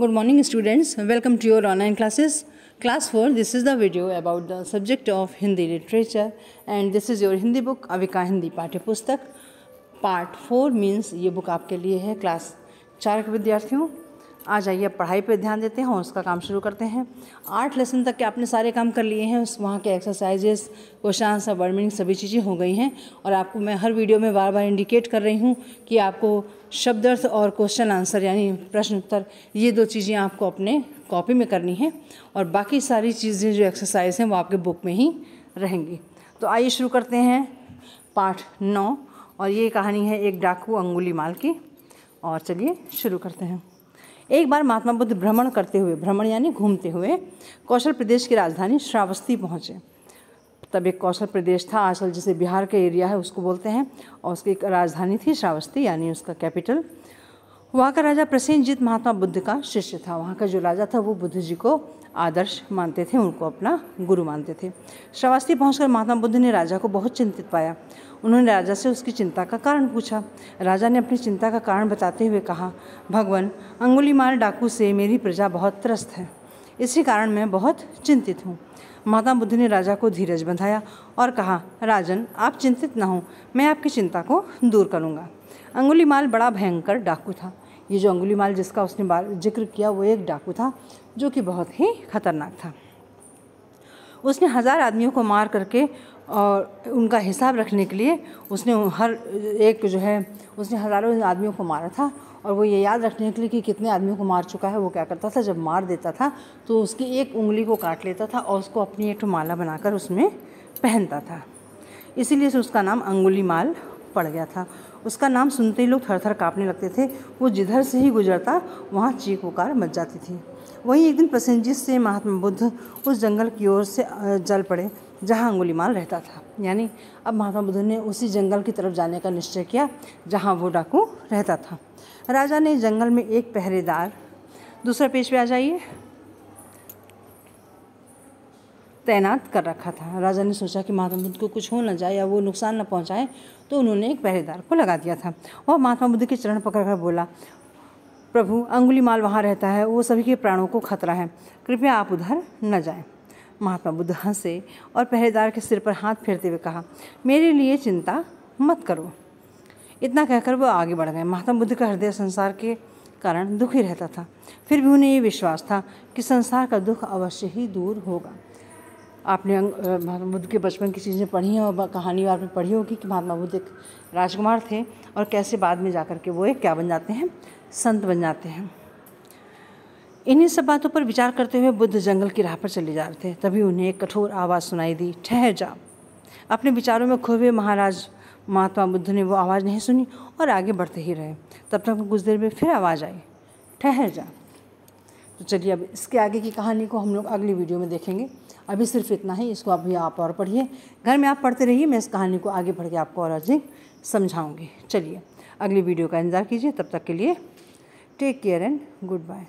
good morning students welcome to your online classes class four this is the video about the subject of Hindi literature and this is your Hindi book अविका हिंदी पाठ्य पुस्तक part four means ये book आपके लिए है class चार के विद्यार्थियों आ जाइए पढ़ाई पे ध्यान देते हैं और उसका काम शुरू करते हैं आठ लेसन तक के आपने सारे काम कर लिए हैं उस वहाँ के एक्सरसाइजेस क्वेश्चन आंसर वर्मिंग सभी चीज़ें हो गई हैं और आपको मैं हर वीडियो में बार बार इंडिकेट कर रही हूँ कि आपको शब्द अर्थ और क्वेश्चन आंसर यानी प्रश्न उत्तर ये दो चीज़ें आपको अपने कॉपी में करनी है और बाकी सारी चीज़ें जो एक्सरसाइज हैं वो आपके बुक में ही रहेंगी तो आइए शुरू करते हैं पाठ नौ और ये कहानी है एक डाकू अंगुली माल की और चलिए शुरू करते हैं एक बार महात्मा बुद्ध भ्रमण करते हुए भ्रमण यानी घूमते हुए कौशल प्रदेश की राजधानी श्रावस्ती पहुँचे तब एक कौशल प्रदेश था आजकल जिसे बिहार का एरिया है उसको बोलते हैं और उसकी एक राजधानी थी श्रावस्ती यानी उसका कैपिटल वहाँ का राजा प्रसेंजीत महात्मा बुद्ध का शिष्य था वहाँ का जो राजा था वो बुद्ध जी को आदर्श मानते थे उनको अपना गुरु मानते थे श्रावस्ती पहुंचकर महात्मा बुद्ध ने राजा को बहुत चिंतित पाया उन्होंने राजा से उसकी चिंता का कारण पूछा राजा ने अपनी चिंता का कारण बताते हुए कहा भगवान अंगुली डाकू से मेरी प्रजा बहुत त्रस्त है इसी कारण मैं बहुत चिंतित हूँ माता बुद्ध ने राजा को धीरज बंधाया और कहा राजन आप चिंतित ना हो मैं आपकी चिंता को दूर करूँगा अंगुलीमाल बड़ा भयंकर डाकू था ये जो अंगुली माल जिसका उसने जिक्र किया वो एक डाकू था जो कि बहुत ही ख़तरनाक था उसने हज़ार आदमियों को मार करके और उनका हिसाब रखने के लिए उसने हर एक जो है उसने हज़ारों आदमियों को मारा था और वो ये याद रखने के लिए कि कितने आदमियों को मार चुका है वो क्या करता था जब मार देता था तो उसकी एक उंगली को काट लेता था और उसको अपनी एक माला बनाकर उसमें पहनता था इसीलिए उसका नाम अंगुली माल पड़ गया था उसका नाम सुनते ही लोग थर थर काँपने लगते थे वो जिधर से ही गुजरता वहाँ चीख पुकार मच जाती थी वहीं एक दिन प्रसेंजित से महात्मा बुद्ध उस जंगल की ओर से जल पड़े जहाँ अंगुलीमाल रहता था यानी अब महात्मा बुद्ध ने उसी जंगल की तरफ जाने का निश्चय किया जहाँ वो डाकू रहता था राजा ने जंगल में एक पहरेदार दूसरा पेश पे आ जाइए तैनात कर रखा था राजा ने सोचा कि महात्मा बुद्ध को कुछ हो ना जाए या वो नुकसान न पहुंचाए तो उन्होंने एक पहरेदार को लगा दिया था और महात्मा बुद्ध के चरण पकड़कर बोला प्रभु अंगुली माल वहाँ रहता है वो सभी के प्राणों को खतरा है कृपया आप उधर न जाए महात्मा बुद्ध हंसे और पहरेदार के सिर पर हाथ फेरते हुए कहा मेरे लिए चिंता मत करो इतना कहकर वो आगे बढ़ गए महात्मा बुद्ध का हृदय संसार के कारण दुखी रहता था फिर भी उन्हें ये विश्वास था कि संसार का दुख अवश्य ही दूर होगा आपने अं, महात्मा बुद्ध के बचपन की चीज़ें पढ़ी हैं और कहानी बार में पढ़ी होगी कि महात्मा बुद्ध एक राजकुमार थे और कैसे बाद में जाकर के वो एक क्या बन जाते हैं संत बन जाते हैं इन्हीं सब बातों पर विचार करते हुए बुद्ध जंगल की राह पर चले जा रहे थे तभी उन्हें एक कठोर आवाज़ सुनाई दी ठहर जा अपने विचारों में खोए हुए महाराज महात्मा बुद्ध ने वो आवाज़ नहीं सुनी और आगे बढ़ते ही रहे तब तक कुछ देर में फिर आवाज़ आई ठहर जा तो चलिए अब इसके आगे की कहानी को हम लोग अगली वीडियो में देखेंगे अभी सिर्फ इतना ही इसको अभी आप और पढ़िए घर में आप पढ़ते रहिए मैं इस कहानी को आगे बढ़ के आपको और अधिक समझाऊँगी चलिए अगली वीडियो का इंतज़ार कीजिए तब तक के लिए take care and good bye